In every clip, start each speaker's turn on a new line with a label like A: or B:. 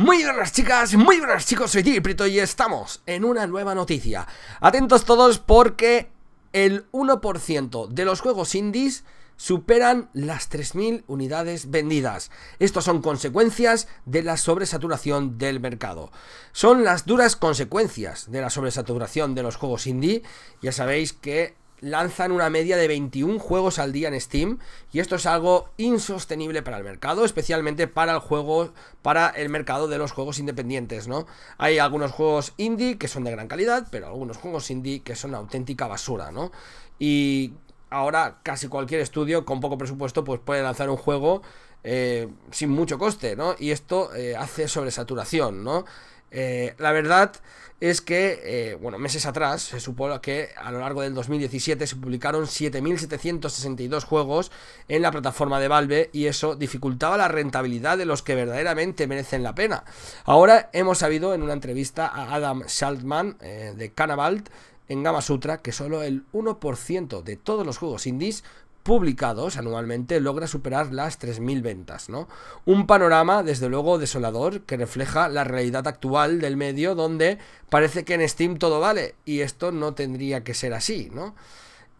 A: Muy buenas chicas, muy buenas chicos, soy y estamos en una nueva noticia. Atentos todos porque el 1% de los juegos indies superan las 3.000 unidades vendidas. Estos son consecuencias de la sobresaturación del mercado. Son las duras consecuencias de la sobresaturación de los juegos indie. Ya sabéis que lanzan una media de 21 juegos al día en Steam y esto es algo insostenible para el mercado, especialmente para el juego para el mercado de los juegos independientes, ¿no? Hay algunos juegos indie que son de gran calidad, pero algunos juegos indie que son auténtica basura, ¿no? Y ahora casi cualquier estudio con poco presupuesto pues puede lanzar un juego eh, sin mucho coste, ¿no? Y esto eh, hace sobresaturación, ¿no? Eh, la verdad es que, bueno, meses atrás se supone que a lo largo del 2017 se publicaron 7.762 juegos en la plataforma de Valve y eso dificultaba la rentabilidad de los que verdaderamente merecen la pena. Ahora hemos sabido en una entrevista a Adam Saltman de Canavalt en Gama Sutra que solo el 1% de todos los juegos indies publicados anualmente logra superar las 3.000 ventas, ¿no? Un panorama, desde luego, desolador que refleja la realidad actual del medio donde parece que en Steam todo vale y esto no tendría que ser así, ¿no?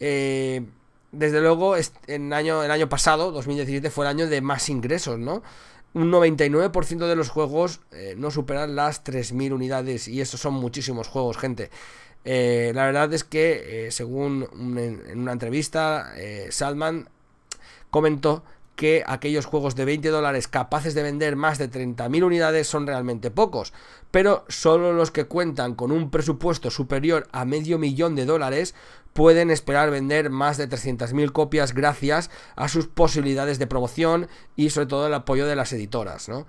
A: Eh, desde luego, en año, el año pasado, 2017, fue el año de más ingresos, ¿no? un 99% de los juegos eh, no superan las 3.000 unidades y estos son muchísimos juegos, gente. Eh, la verdad es que, eh, según en una entrevista, eh, Salman comentó que aquellos juegos de 20 dólares capaces de vender más de 30.000 unidades son realmente pocos, pero solo los que cuentan con un presupuesto superior a medio millón de dólares pueden esperar vender más de 300.000 copias gracias a sus posibilidades de promoción y sobre todo el apoyo de las editoras, ¿no?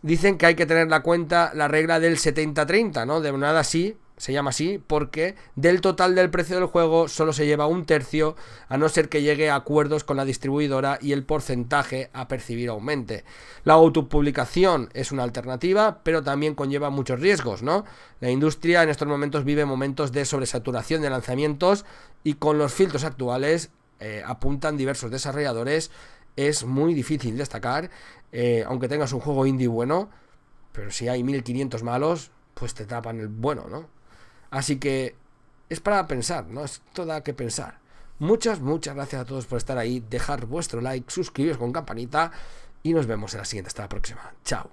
A: Dicen que hay que tener en cuenta la regla del 70-30, ¿no? De nada así, se llama así porque del total del precio del juego solo se lleva un tercio a no ser que llegue a acuerdos con la distribuidora y el porcentaje a percibir aumente. La autopublicación es una alternativa, pero también conlleva muchos riesgos, ¿no? La industria en estos momentos vive momentos de sobresaturación de lanzamientos y con los filtros actuales eh, apuntan diversos desarrolladores es muy difícil destacar, eh, aunque tengas un juego indie bueno, pero si hay 1500 malos, pues te tapan el bueno, ¿no? Así que es para pensar, ¿no? Es toda que pensar. Muchas, muchas gracias a todos por estar ahí, dejar vuestro like, suscribiros con campanita y nos vemos en la siguiente. Hasta la próxima. Chao.